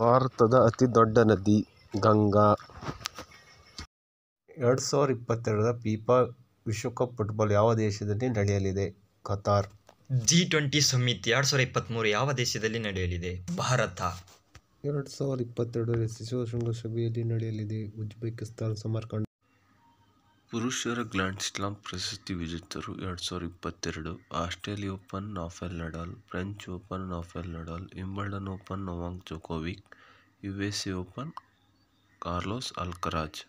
ಭಾರತದ ಅತಿ ದೊಡ್ಡ ನದಿ ಗಂಗಾ ಎರಡ್ ಸಾವಿರದ ಇಪ್ಪತ್ತೆರಡರ ಫಿಫಾ ವಿಶ್ವಕಪ್ ಫುಟ್ಬಾಲ್ ಯಾವ ದೇಶದಲ್ಲಿ ನಡೆಯಲಿದೆ ಕತಾರ್ ಜಿ ಟ್ವೆಂಟಿ ಸಮಿತಿ ಎರಡು ಸಾವಿರ ಇಪ್ಪತ್ತ್ಮೂರು ಯಾವ ದೇಶದಲ್ಲಿ ನಡೆಯಲಿದೆ ಭಾರತ ಎರಡ್ ಸಾವಿರ ಇಪ್ಪತ್ತೆರಡರ ಸಚಿವ ಶೃಂಗಸಭೆಯಲ್ಲಿ ನಡೆಯಲಿದೆ ಉಜ್ಬೇಕಿಸ್ತಾನ್ ಸಮರ್ಕಂಡ್ ಪುರುಷರ ಗ್ರ್ಯಾಂಡ್ ಸ್ಲಾಮ್ ಪ್ರಶಸ್ತಿ ವಿಜೇತರು ಎರಡು ಸಾವಿರದ ಇಪ್ಪತ್ತೆರಡು Australia open Rafael Nadal French open Rafael Nadal Wimbledon open Novak Djokovic U S A open Carlos Alcaraz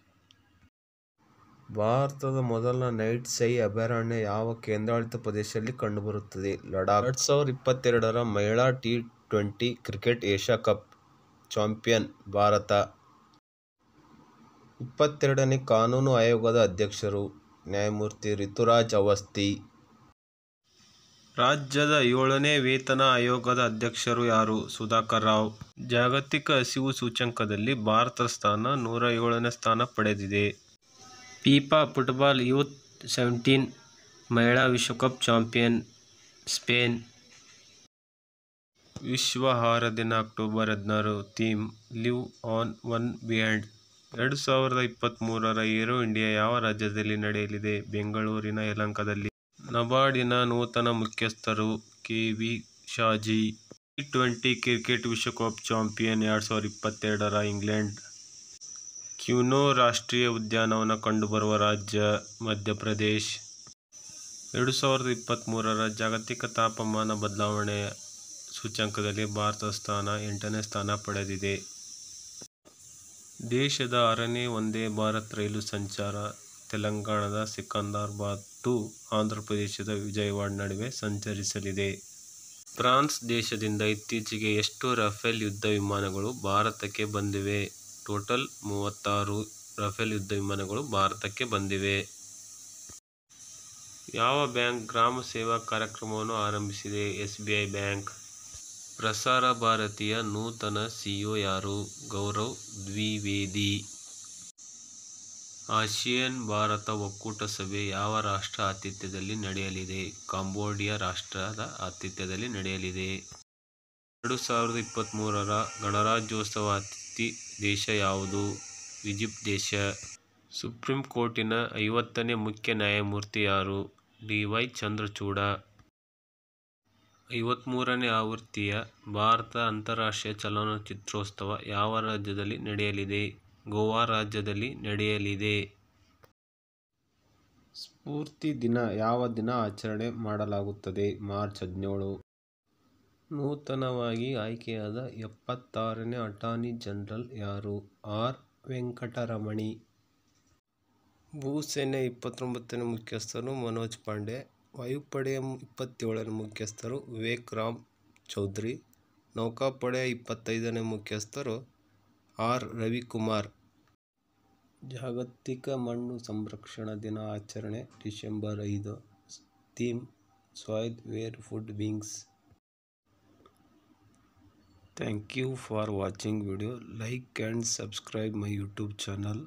ಭಾರತದ ಮೊದಲ ನೈಟ್ ಸೈ ಅಭಯಾರಣ್ಯ ಯಾವ ಕೇಂದ್ರಾಡಳಿತ ಪ್ರದೇಶದಲ್ಲಿ ಕಂಡುಬರುತ್ತದೆ ಲಡಾಖ್ ಎರಡು ಸಾವಿರದ ಇಪ್ಪತ್ತೆರಡರ ಮಹಿಳಾ T twenty cricket Asia cup champion Bharat ಇಪ್ಪತ್ತೆರಡನೇ ಕಾನೂನು ಆಯೋಗದ ಅಧ್ಯಕ್ಷರು ನ್ಯಾಯಮೂರ್ತಿ ಋತುರಾಜ್ ಅವಸ್ಥಿ ರಾಜ್ಯದ ಏಳನೇ ವೇತನ ಆಯೋಗದ ಅಧ್ಯಕ್ಷರು ಯಾರು ಸುಧಾಕರ್ ರಾವ್ ಜಾಗತಿಕ ಹಸಿವು ಸೂಚ್ಯಂಕದಲ್ಲಿ ಭಾರತ ಸ್ಥಾನ ನೂರ ಏಳನೇ ಸ್ಥಾನ ಪಡೆದಿದೆ ಪೀಪಾ ಫುಟ್ಬಾಲ್ ಯೂತ್ ಸೆವೆಂಟೀನ್ ಮಹಿಳಾ ವಿಶ್ವಕಪ್ ಚಾಂಪಿಯನ್ ಸ್ಪೇನ್ ವಿಶ್ವ ಆಹಾರ ದಿನ ಅಕ್ಟೋಬರ್ ಹದಿನಾರು theme leave no one behind ಎರಡು ಸಾವಿರದ ಇಪ್ಪತ್ತ್ಮೂರರ ಏರೋ ಇಂಡಿಯಾ ಯಾವ ರಾಜ್ಯದಲ್ಲಿ ನಡೆಯಲಿದೆ ಬೆಂಗಳೂರಿನ ಯಲಹಂಕದಲ್ಲಿ ನಬಾರ್ಡಿನ ನೂತನ ಮುಖ್ಯಸ್ಥರು K V Shaji T twenty cricket ವಿಶ್ವಕಪ್ ಚಾಂಪಿಯನ್ ಎರಡು ಸಾವಿರದ ಇಪ್ಪತ್ತೆರಡರ ಇಂಗ್ಲೆಂಡ್ ಕ್ಯೂನೋ ರಾಷ್ಟ್ರೀಯ ಉದ್ಯಾನವನ ಕಂಡುಬರುವ ರಾಜ್ಯ ಮಧ್ಯಪ್ರದೇಶ್ ಎರಡು ಸಾವಿರದ ಇಪ್ಪತ್ತ್ಮೂರರ ಜಾಗತಿಕ ತಾಪಮಾನ ಬದಲಾವಣೆಯ ಸೂಚ್ಯಂಕದಲ್ಲಿ ಭಾರತ ಸ್ಥಾನ ಎಂಟನೇ ಸ್ಥಾನ ಪಡೆದಿದೆ ದೇಶದ ಆರನೇ ವಂದೇ ಭಾರತ್ ರೈಲು ಸಂಚಾರ ತೆಲಂಗಾಣದ ಸಿಕಂದರಾಬಾದ್ ಟು ಆಂಧ್ರಪ್ರದೇಶದ ವಿಜಯವಾಡ ನಡುವೆ ಸಂಚರಿಸಲಿದೆ. ಫ್ರಾನ್ಸ್ ದೇಶದಿಂದ ಇತ್ತೀಚೆಗೆ ಎಷ್ಟು ರಫೇಲ್ ಯುದ್ಧ ವಿಮಾನಗಳು ಭಾರತಕ್ಕೆ ಬಂದಿವೆ? ಟೋಟಲ್ ಮೂವತ್ತಾರು ರಫೇಲ್ ಯುದ್ಧ ವಿಮಾನಗಳು ಭಾರತಕ್ಕೆ ಬಂದಿವೆ. ಯಾವ ಬ್ಯಾಂಕ್ ಗ್ರಾಮ ಸೇವಾ ಕಾರ್ಯಕ್ರಮವನ್ನು ಆರಂಭಿಸಿದೆ? ಐ ಬ್ಯಾಂಕ್ ಪ್ರಸಾರ ಭಾರತಿಯ ನೂತನ ಸಿಇಒ ಯಾರು ಗೌರವ್ ದ್ವಿವೇದಿ ಆಸಿಯಾನ್ ಭಾರತ ಒಕ್ಕೂಟ ಸಭೆ ಯಾವ ರಾಷ್ಟ್ರ ಆತಿಥ್ಯದಲ್ಲಿ ನಡೆಯಲಿದೆ ಕಾಂಬೋಡಿಯಾ ರಾಷ್ಟ್ರದ ಆತಿಥ್ಯದಲ್ಲಿ ನಡೆಯಲಿದೆ ಎರಡು ಸಾವಿರದ ಇಪ್ಪತ್ತ್ಮೂರರ ಗಣರಾಜ್ಯೋತ್ಸವ ಅತಿಥಿ ದೇಶ ಯಾವುದು ಈಜಿಪ್ಟ್ ದೇಶ ಸುಪ್ರೀಂ ಕೋರ್ಟಿನ ಐವತ್ತನೇ ಮುಖ್ಯ ನ್ಯಾಯಮೂರ್ತಿ ಯಾರು ಡಿ ವೈ ಚಂದ್ರಚೂಡ ಐವತ್ತ್ಮೂರನೇ ಆವೃತ್ತಿಯ ಭಾರತ ಅಂತಾರಾಷ್ಟ್ರೀಯ ಚಲನಚಿತ್ರೋತ್ಸವ ಯಾವ ರಾಜ್ಯದಲ್ಲಿ ನಡೆಯಲಿದೆ ಗೋವಾ ರಾಜ್ಯದಲ್ಲಿ ನಡೆಯಲಿದೆ ಸ್ಫೂರ್ತಿ ದಿನ ಯಾವ ದಿನ ಆಚರಣೆ ಮಾಡಲಾಗುತ್ತದೆ ಮಾರ್ಚ್ ಹದಿನೇಳು ನೂತನವಾಗಿ ಆಯ್ಕೆಯಾದ ಎಪ್ಪತ್ತಾರನೇ ಅಟಾರ್ನಿ ಜನರಲ್ ಯಾರು ಆರ್ ವೆಂಕಟರಮಣಿ ಭೂಸೇನೆ ಇಪ್ಪತ್ತೊಂಬತ್ತನೇ ಮುಖ್ಯಸ್ಥರು ಮನೋಜ್ ಪಾಂಡೆ ವಾಯುಪಡೆಯ ಇಪ್ಪತ್ತೇಳನೇ ಮುಖ್ಯಸ್ಥರು ವಿವೇಕ್ ರಾಮ್ ಚೌಧರಿ ನೌಕಾಪಡೆಯ ಇಪ್ಪತ್ತೈದನೇ ಮುಖ್ಯಸ್ಥರು ಆರ್ ರವಿಕುಮಾರ್ ಜಾಗತಿಕ ಮಣ್ಣು ಸಂರಕ್ಷಣಾ ದಿನ ಆಚರಣೆ ಡಿಸೆಂಬರ್ ಐದು theme ಸ್ವಾಯ್ದ್ wear food wings thank you for watching video like and subscribe my YouTube channel